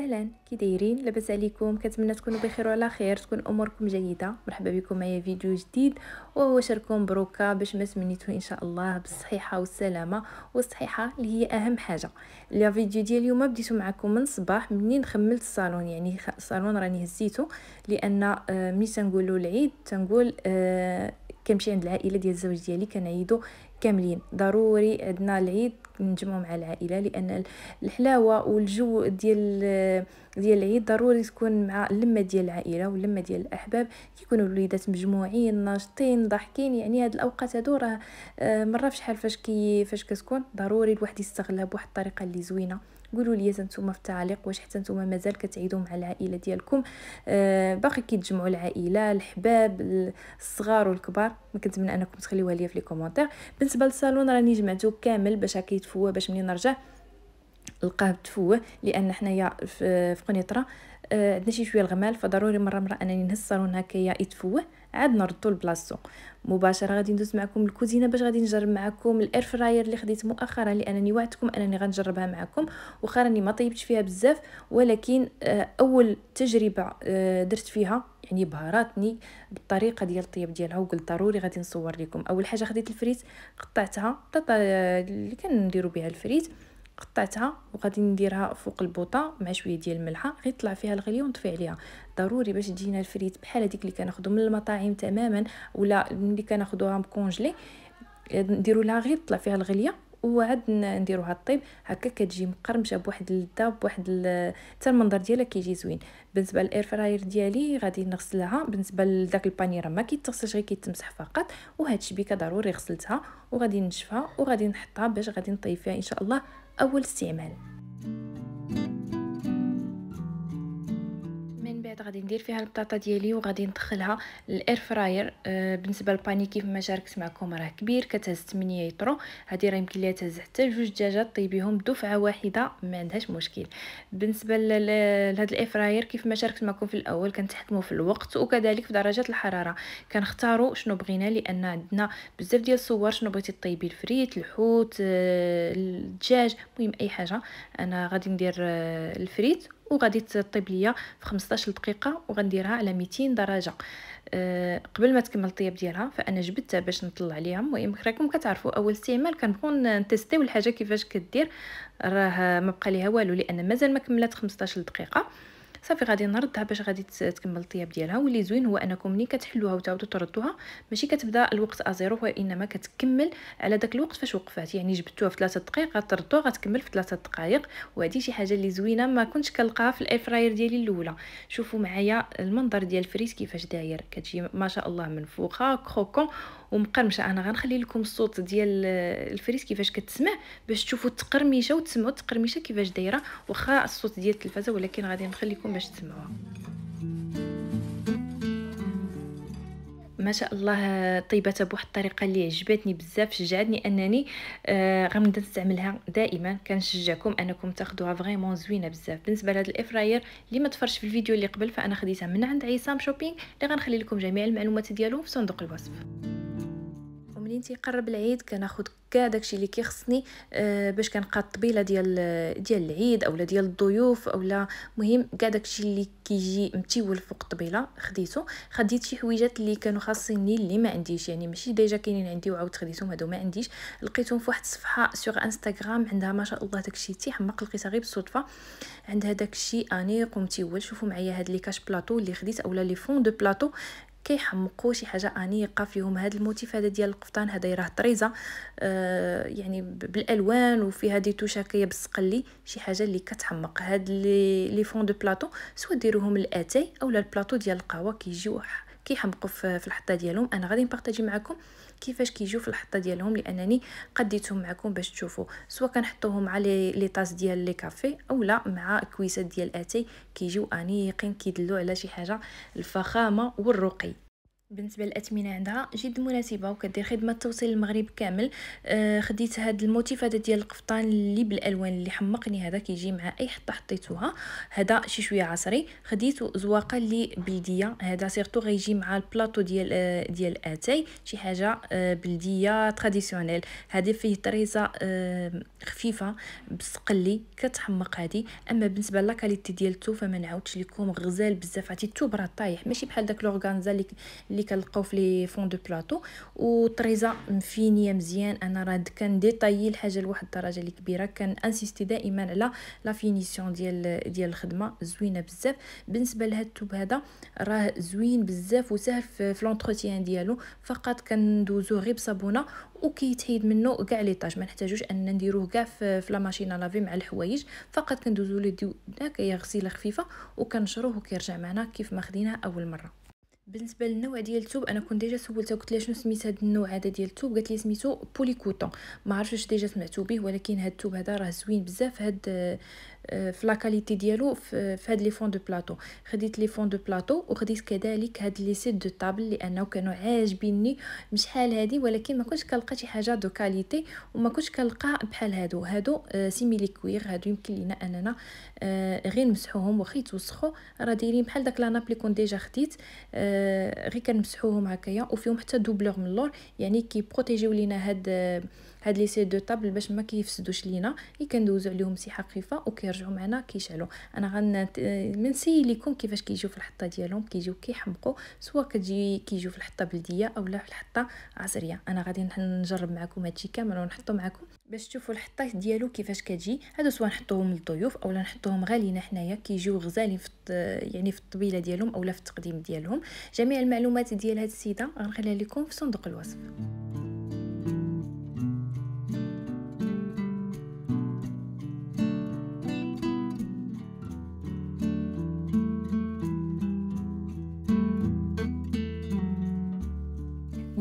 وسهلا كي دايرين لاباس عليكم كنتمنى تكونوا بخير وعلى خير تكون اموركم جيده مرحبا بكم معايا فيديو جديد وهو شاركم بروكا باش ما تمنيتو ان شاء الله بالصحيحه والسلامه والصحيحه اللي هي اهم حاجه لا فيديو ديال اليوم بديتو معكم من الصباح منين خملت الصالون يعني الصالون راني هزيتو لان آه، ملي تنقولوا العيد تنقول آه، كنمشي عند العائله ديال الزوج ديالي كنعيدو كاملين ضروري عندنا العيد نجمعو مع العائله لان الحلاوه والجو ديال ديال العيد ضروري تكون مع اللمه ديال العائله واللمه ديال الاحباب كيكونوا الوليدات مجموعين ناشطين ضاحكين يعني هاد الاوقات هادو راه آه، مره فشحال فاش كي فاش كتكون ضروري الواحد يستغلها بواحد الطريقه اللي زوينه قولوا لي نتوما في التعليق واش حتى نتوما مازال كتعيدوا مع العائله ديالكم آه باقي كيتجمعوا العائله الحباب الصغار والكبار ما كنتمنى انكم تخليوها ليا في لي كومونتير بالنسبه للصالون راني جمعته كامل باش هكا يتفوه باش ملي نرجع لقاه بتفوه لان حنايا في قنيطره عندنا شي شويه الغمال فضروري مره مره انني نهز الصالون هكايا يتفوه عاد نردو لبلاصتو مباشره غادي ندوز معكم الكوزينه باش غادي نجرب معكم الاير فراير اللي خديت مؤخرا لانني وعدتكم انني غنجربها معكم واخا راني ما طيبتش فيها بزاف ولكن آه، اول تجربه آه، درت فيها يعني بهاراتني بالطريقه ديال الطياب ديالها وقلت ضروري غادي نصور لكم اول حاجه خديت الفريت قطعتها آه، اللي كنديروا بها الفريت قطعتها وغادي نديرها فوق البوطه مع شويه ديال الملحه غير طلع فيها الغليه ونطفي عليها ضروري باش تجينا الفريت بحال هذيك اللي كناخذو من المطاعم تماما ولا ملي كناخذوها مكونجلي نديرو لها غير طلع فيها الغليه وعاد نديروها طيب هكا كتجي مقرمشه بواحد اللذه بواحد حتى المنظر ديالها كيجي زوين بالنسبه للاير فراير ديالي غادي نغسلها بالنسبه لذاك البانيرا ما كيتغسلش غير كيتمسح فقط وهاد الشبيكه ضروري غسلتها وغادي نشفها وغادي نحطها باش غادي نطيب فيها ان شاء الله أول استعمال غادي ندير فيها البطاطا ديالي وغادي ندخلها للاير فراير آه بالنسبه كيف ما شاركت معكم راه كبير كتهز 8 يطرو هذه راه يمكن ليها تهز حتى جوج دجاجات طيبيهم دفعه واحده ما عندهاش مشكل بالنسبه لهذا الاير فراير كيف ما شاركت معكم في الاول كنتحكموا في الوقت وكذلك في درجه الحراره كنختاروا شنو بغينا لان عندنا بزاف ديال الصور شنو بغيتي طيبي الفريت الحوت آه الدجاج المهم اي حاجه انا غادي ندير آه الفريت وغادي تطيب ليا في 15 دقيقه وغنديرها على 200 درجه أه قبل ما تكمل الطياب ديالها فانا جبدتها باش نطلع عليها المهم راكم كتعرفوا اول استعمال كنكون نتيستيو الحاجه كيفاش كدير راه ما بقى ليها والو لان مازال ما كملت 15 دقيقه صافي غادي نردها باش غادي تكمل الطياب ديالها واللي زوين هو انكم ملي كتحلوها وتعاودوا تردوها ماشي كتبدا الوقت ازيرو وانما كتكمل على داك الوقت فاش وقفات يعني جبتوها في 3 دقائق غتردوها غتكمل في 3 دقائق وهذه شي حاجه اللي زوينه ما كنتش كنلقاها في فراير ديالي الاولى شوفوا معايا المنظر ديال الفريز كيفاش داير كتجي ما شاء الله فوقها كروكون ومقرمشه انا غنخلي لكم الصوت ديال الفريز كيفاش كتسمع باش تشوفوا التقرميشه وتسمعوا التقرميشه كيفاش دايره واخا الصوت ديال التلفازه ولكن غادي نخليكم باش تسمعوها ما شاء الله طيباتها بواحد الطريقه اللي عجبتني بزاف شجعتني انني آه غنبدا نستعملها دائما كنشجعكم انكم تاخذوها فريمون زوينه بزاف بالنسبه لهاد الافراير اللي ما تفرش في الفيديو اللي قبل فانا خديتها من عند عصام شوبينغ اللي غنخلي لكم جميع المعلومات ديالو في صندوق الوصف منين تيقرب العيد كناخد كاع داكشي اللي كيخصني آه باش كنقاد الطبيله ديال ديال العيد اولا ديال الضيوف اولا مهم كاع داكشي اللي كيجي متيول فوق الطبيله خديته خديت شي حويجات اللي كانوا خاصيني اللي ما عنديش يعني ماشي ديجا كاينين عندي وعاود خديتهم هادو ما عنديش لقيتهم فواحد الصفحه سوغ انستغرام عندها ما شاء الله داكشي تيحمق لقيتها غير بالصدفه عندها داكشي انيق ومتيول شوفوا معايا هاد لي كاش بلاطو اللي خديت اولا لي فون دو بلاطو كيحمقوا شي حاجه انيقه فيهم هذا الموتيف هذا ديال القفطان هذا راه طريزه آه يعني بالالوان وفيها دي كيبصق لي شي حاجه اللي كتحمق هاد لي لي فون دو بلاطو سوا ديروهم الاتاي اولا البلاطو ديال القهوه كيجيو كيحمقوا في الحطه ديالهم انا غادي نبارطاجي معكم كيفاش كيجيو في الحطه ديالهم لانني قديتهم معكم باش تشوفوا سواء كنحطوهم مع لي طاس ديال لي كافي اولا مع كويسات ديال اتاي كيجيو انيقين كيدلو على شي حاجه الفخامه والرقي بالنسبه للاثمنه عندها جد مناسبه وكدير خدمه توصيل المغرب كامل آه، خديت هاد الموتيف هذا ديال القفطان اللي بالالوان اللي حمقني هذا كيجي مع اي حطه حطيتوها هذا شي شويه عصري خديت زواقه اللي بلديه هذا سيرتو غيجي مع البلاطو ديال آه، ديال اتاي شي حاجه آه، بلديه تراديسيونيل هذه فيه طريزه خفيفه بسقلي كتحمق هذه اما بالنسبه لاكاليتي التوفه ما نعاودش لكم غزال بزاف عرفتي التوب راه طايح ماشي بحال داك لورغانزا اللي اللي كنلقاو في لي فون دو بلاطو وطريزه مفينيه مزيان انا راه كنديطايي الحاجه لواحد الدرجه اللي كبيره كان انسيستي دائما على لا فينيسيون ديال ديال الخدمه زوينه بزاف بالنسبه لهاد التوب هذا راه زوين بزاف وسهل في لونتروتيان ديالو فقط كندوزوه غير بصابونه وكيتحيد منه كاع لي طاج ما نحتاجوش ان نديروه كاع في لا ماشينه لافي مع الحوايج فقط كندوزو لو ديو هكا غسيله خفيفه وكنشروه وكيرجع معنا كيف ما خديناه اول مره بالنسبه للنوع ديال الثوب انا كنت ديجا سولتها قلت لها شنو سميت هذا النوع هذا ديال الثوب قالت لي سميتو بوليكوتون ما عرفتش واش ديجا سمعتو به ولكن هذا الثوب هذا راه زوين بزاف هاد آه، في لا كاليتي ديالو في هاد لي فون دو بلاطو خديت لي فون دو بلاطو وخديت كذلك هاد لي سيت دو طابل لانه كانوا عاجبيني بشحال هادي ولكن ما كنتش كنلقى شي حاجه دو كاليتي وما كنتش كنلقى بحال هادو هادو سيميلي آه، كوير هادو يمكن لينا اننا آه، غير نمسحوهم واخا يتوسخوا راه دايرين بحال داك لا لي كون ديجا خديت غير كنمسحوهم هكايا وفيهم حتى دوبلور من اللور يعني بروتيجيو لينا هاد هاد لي سيت دو طابل باش ما كيفسدوش لينا كندوزو عليهم سي حقيفه وكي يرجعوا معنا كيشعلوا انا غن منسي ليكم كيفاش كيجيو في الحطه ديالهم كيجيو كيحمقوا سواء كتجي كيجيو في الحطه بلديه اولا في الحطه عصريه انا غادي نجرب معكم هادشي كامل ونحطو معكم باش تشوفوا الحطه ديالو كيفاش كتجي هادو سواء نحطوهم للضيوف اولا نحطوهم غالينا حنايا كيجيو غزالين في يعني في الطبيله ديالهم اولا في التقديم ديالهم جميع المعلومات ديال هاد السيده غنخليها لكم في صندوق الوصف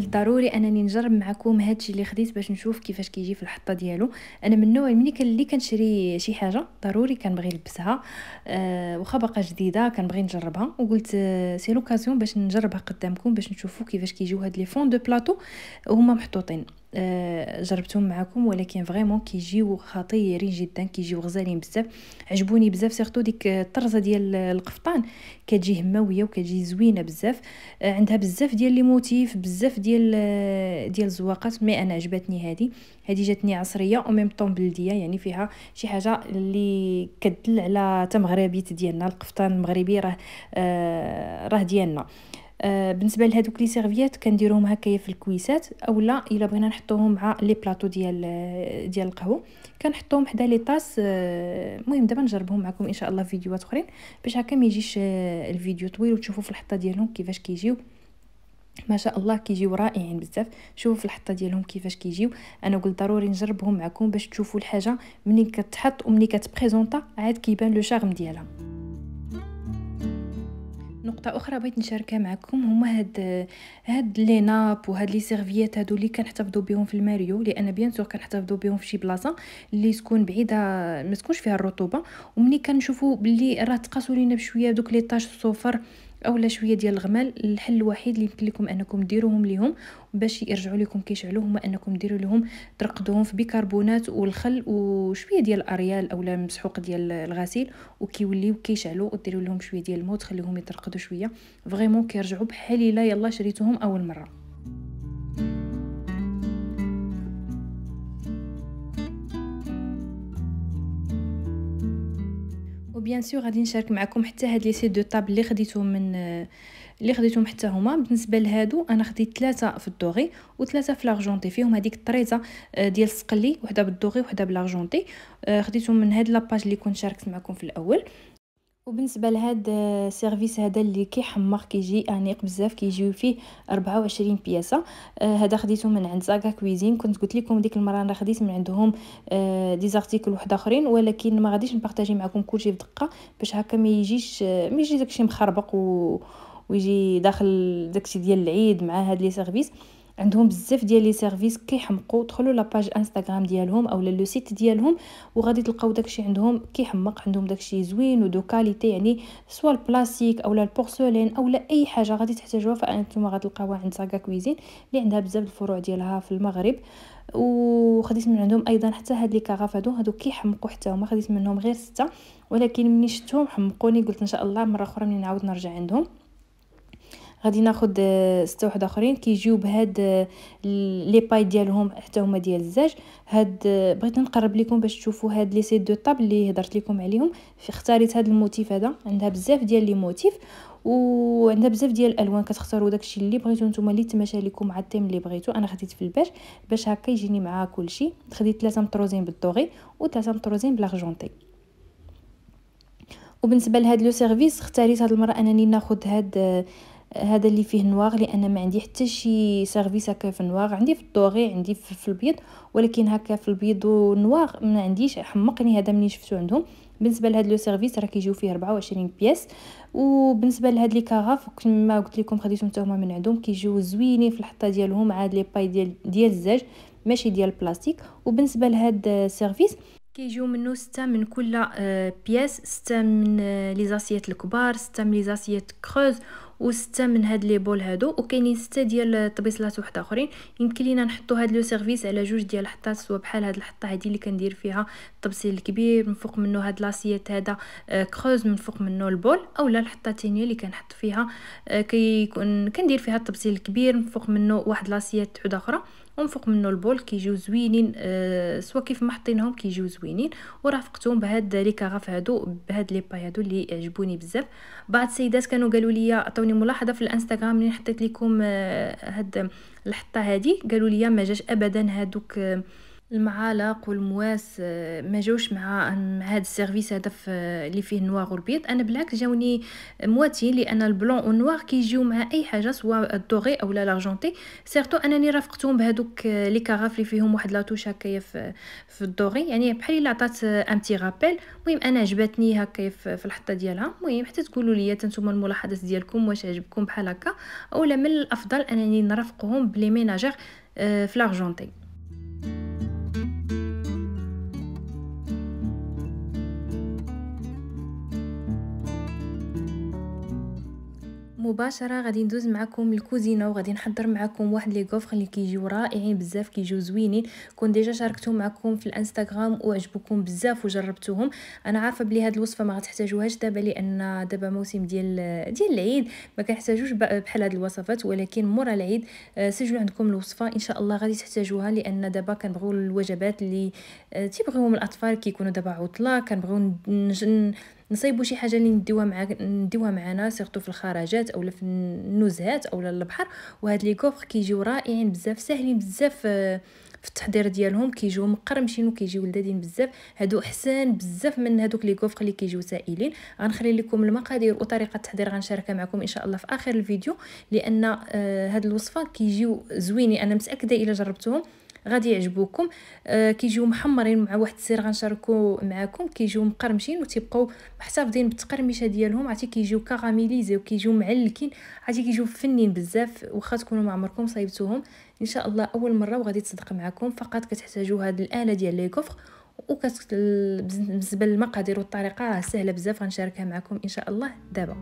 ضروري انني نجرب معكم هادشي اللي خديت باش نشوف كيفاش كيجي في الحطه ديالو انا من النوع ملي كان اللي كنشري شي حاجه ضروري كنبغي نلبسها أه واخا باقا جديده كنبغي نجربها وقلت سي آه، لوكازيون باش نجربها قدامكم باش نشوفوا كيفاش كيجيو هاد لي فون دو بلاطو هما محطوطين آه، جربتهم معكم ولكن فريمون كيجيو خطيرين جدا كيجيو غزالين بزاف عجبوني بزاف سيرتو ديك الطرزه ديال القفطان كتجي هماويه وكتجي زوينه بزاف آه، عندها بزاف ديال لي موتيف بزاف ديال آه، ديال الزواقات مي انا عجبتني هذه هذه جاتني عصريه او ميم طون بلديه يعني فيها شي حاجه اللي كدل على تمغربيت ديالنا القفطان المغربي راه راه ديالنا آه، بالنسبه لهذوك لي سيرفيات كنديروهم هكايا في الكويسات اولا الا بغينا نحطوهم مع لي بلاطو ديال آه، ديال القهوه كنحطوهم حدا لي طاس آه، المهم دابا نجربهم معكم ان شاء الله في فيديوهات اخرين باش هكا ما يجيش الفيديو طويل وتشوفوا في الحطه ديالهم كيفاش كيجيو ما شاء الله كيجيو رائعين بزاف شوفوا في الحطه ديالهم كيفاش كيجيو انا قلت ضروري نجربهم معكم باش تشوفوا الحاجه ملي كتحط ومني كتبريزونطا عاد كيبان لو شارم ديالها نقطه اخرى بغيت نشاركها معكم هما هاد هاد لي ناب وهاد لي سيرفيات هادو اللي كنحتفظوا بهم في الماريو لان بيان سور كنحتفظوا بهم في شي بلاصه اللي تكون بعيده ما تكونش فيها الرطوبه ومني كنشوفوا بلي راه تقاسوا لينا بشويه دوك لي طاش الصفر اولا شويه ديال الغمال الحل الوحيد اللي يمكن لكم انكم ديروهم ليهم باش يرجعوا لكم كيشعلوا هما انكم ديروا لهم ترقدوهم في بيكربونات والخل وشويه ديال الاريال اولا مسحوق ديال الغسيل وكيوليو كيشعلوا وديروا لهم شويه ديال الماء تخليهم يترقدوا شويه فريمون كيرجعوا بحال الا يلا شريتوهم اول مره وبيان سور غادي نشارك معكم حتى هاد لي سيت دو طاب اللي خديتهم من اللي خديتهم حتى هما بالنسبه لهادو انا خديت ثلاثه في الدوغي وثلاثه في لارجونتي فيهم هذيك الطريزه آه، ديال السقلي وحده بالدوغي وحده بالارجونتي آه، خديتهم من هاد لاباج اللي كنت شاركت معكم في الاول وبالنسبه لهاد السيرفيس آه, هذا اللي كيحمر كيجي انيق بزاف كيجيو فيه 24 بياسه آه هذا خديته من عند زاكا كويزين كنت قلت لكم ديك المره انا خديت من عندهم آه دي زارتيكل واحد اخرين ولكن ما غاديش نبارطاجي معكم كلشي بدقه باش هكا ما يجيش آه, ما يجي داكشي مخربق و ويجي داخل داكشي ديال العيد مع هاد لي سيرفيس عندهم بزاف ديال لي سيرفيس كيحمقوا دخلوا لاباج انستغرام ديالهم اولا لو سيت ديالهم وغادي تلقاو داكشي عندهم كيحمق عندهم داكشي زوين ودو كاليتي يعني سوا البلاستيك اولا البورسلين اولا اي حاجه غادي تحتاجوها فانتم غتلقاوها عند ساكا كويزين اللي عندها بزاف الفروع ديالها في المغرب وخديت من عندهم ايضا حتى هاد لي كاغاف هادو هادو كيحمقوا حتى هما خديت منهم غير سته ولكن ملي شفتهم حمقوني قلت ان شاء الله مره اخرى ملي نعاود نرجع عندهم غادي ناخد آه، ستة واحد اخرين كيجيو بهاد آه، لي باي ديالهم حتى هما ديال الزاج هاد آه، بغيت نقرب لكم باش تشوفوا هاد لي سي دو طاب اللي هضرت لكم عليهم اختاريت هاد الموتيف هذا عندها بزاف ديال لي موتيف وعندها بزاف ديال الالوان كتختاروا داكشي اللي بغيتو نتوما اللي تماشى لكم مع التيم اللي بغيتو انا خديت في الباش باش هكا يجيني معاها كلشي خديت ثلاثه مطروزين بالدوغي وثلاثه مطروزين بالارجونتي وبالنسبه لهاد لو سيرفيس اختاريت هاد المره انني ناخذ هاد هذا اللي فيه نواغ لان ما عندي حتى شي سيرفيس هكا في النواغ عندي في الدوغي عندي في البيض ولكن هكا في البيض والنواغ ما عنديش حمقني هذا مني شفتو عندهم بالنسبه لهاد لو سيرفيس راه كيجيو فيه 24 بياس وبالنسبه لهاد لي كاغاف كما قلت لكم خديتهم حتى هما من عندهم كيجيو زوينين في الحطه ديالهم عاد لي باي ديال ديال الزاج ماشي ديال البلاستيك وبالنسبه لهاد سيرفيس كيجيو منو ستة من كل آه، بياس ستة من آه، لي زاسيات الكبار ستة من لي زاسيات كروز وستة من هاد لي بول هادو وكاينين ستة ديال الطبيصلات وحده اخرين يمكن لينا نحطو هاد لو سيرفيس على جوج ديال الحطات سوا بحال هاد الحطه هادي اللي كندير فيها الطبسيل الكبير من فوق منه هاد لاسيات هذا آه، كروز من فوق منه البول اولا الحطه الثانيه اللي كنحط فيها آه، كيكون كندير فيها الطبسيل الكبير من فوق منه واحد لاسيات وحده اخرى ومن منه البول كيجيو زوينين أه سوا كيف ما حطيناهم كيجيو زوينين ورافقتهم بهاد لي كاغاف هادو بهاد لي باي هادو اللي عجبوني بزاف بعض السيدات كانوا قالوا لي عطوني ملاحظه في الانستغرام ملي حطيت لكم آه، هاد الحطه هادي قالوا لي ما جاش ابدا هادوك أه المعالق والمواس آه، ما جاوش مع هذا السيرفيس هدف آه، اللي فيه نوار والبيض انا بالعكس جاوني مواتي لان البلون والنوار كيجيو مع اي حاجه سواء الدوغي او لا لارجونتي سيرتو انني رافقتهم بهذوك آه، لي كراف اللي فيهم واحد لاطوش هكايا في في الدوغي يعني بحال الا عطات ان تي رابيل المهم انا عجبتني هكايا في الحطه ديالها المهم حتى تقولوا لي نتوما الملاحظات ديالكم واش عجبكم بحال هكا اولا من الافضل انني نرافقهم بلي ميناجر في لارجونتي مباشره غادي ندوز معكم الكوزينه وغادي نحضر معكم واحد لي غوفر اللي كيجيو رائعين بزاف كيجيو زوينين كون ديجا شاركتهم معكم في الانستغرام وعجبوكم بزاف وجربتوهم انا عارفه بلي هاد الوصفه ما غتحتاجوهاش دابا لان دابا موسم ديال ديال العيد ما كنحتاجوش بحال هاد الوصفات ولكن مورا العيد آه، سجلوا عندكم الوصفه ان شاء الله غادي تحتاجوها لان دابا كنبغيو الوجبات اللي آه، تيبغيوهم الاطفال كيكونوا دابا عطله كنبغيو نصيبوا شي حاجه اللي نديوها مع نديوها معنا سيرتو في الخراجات اولا في النزهات اولا البحر وهاد لي كوفر كيجيو رائعين بزاف ساهلين بزاف آه، في التحضير ديالهم كيجيو مقرمشين وكيجيو لذاذين بزاف هادو احسن بزاف من هادوك لي كوفر اللي كيجيو سائلين غنخلي لكم المقادير وطريقه التحضير غنشاركها معكم ان شاء الله في اخر الفيديو لان آه، هاد الوصفه كيجيو زوينين انا متاكده الا جربتوهم غادي يعجبوكم آه كيجيو محمرين مع واحد السير غنشاركو معاكم كيجيو مقرمشين وتيبقاو محتفظين بالتقرمشه ديالهم عرفتي كيجيو كاراميليزي وكيجيو معلكين عرفتي كيجيو فنين بزاف واخا تكونوا ما عمركم صايبتوهم ان شاء الله اول مره وغادي تصدق معكم فقط كتحتاجوا هاد الاله ديال لي كوفر وكت بالنسبه للمقادير والطريقه سهله بزاف غنشاركها معكم ان شاء الله دابا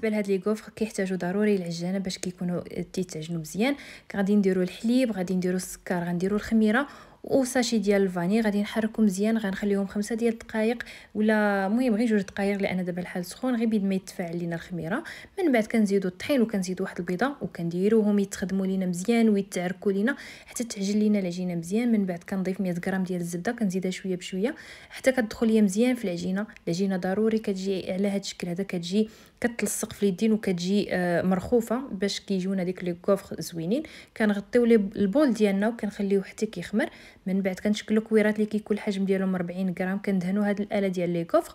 بالنسبه لهاد لي غوفر كيحتاجوا ضروري العجانه باش كيكونوا تيتعجنوا مزيان غادي نديروا الحليب غادي نديروا السكر غنديروا الخميره وساشي ديال الفاني غادي نحركو مزيان غنخليهم خمسة ديال الدقائق ولا المهم غير جوج دقائق لان دابا الحال سخون غير بيد ما يتفاعل لينا الخميره من بعد كنزيدو الطحين وكنزيدو واحد البيضه وكنديروهم يتخدموا لينا مزيان ويتعركوا لينا حتى تعجن لينا العجينه مزيان من بعد كنضيف 100 غرام ديال الزبده كنزيدها شويه بشويه حتى كتدخل ليا مزيان في العجينه العجينه ضروري كتجي على هذا الشكل هذا كتجي كتلصق في اليدين وكتجي آه، مرخوفه باش كيجيونا ديك لي كوفر زوينين كنغطيو البول ديالنا وكنخليوه حتى كيخمر من بعد كنشكلو كويرات اللي كيكون الحجم ديالهم 40 غرام كندهنو هاد الاله ديال لي كوفر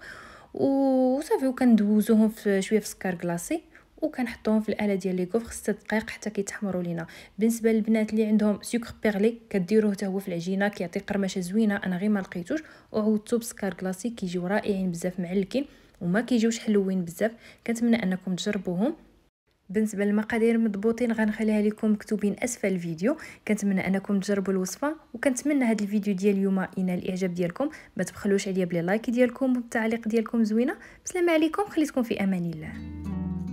وصافي وكندوزوهم في شويه في سكر كلاصي وكنحطوهم في الاله ديال لي كوفر 6 دقائق حتى كيتحمروا لينا بالنسبه للبنات اللي عندهم سكر بيرلي كديروه حتى هو في العجينه كيعطي قرمشه زوينه انا غير ما لقيتوش وعودتو بسكر كلاصي كيجيو رائعين بزاف معلكين وما كيجيوش حلوين بزاف كنتمنى انكم تجربوهم بالنسبه للمقادير مضبوطين غنخليها لكم مكتوبين اسفل الفيديو كنتمنى انكم تجربوا الوصفه وكنتمنى هذا الفيديو ديال اليوم ينال الاعجاب ديالكم ما تبخلوش عليا بلي لايك ديالكم والتعليق ديالكم زوينه بسلام عليكم خليتكم في امان الله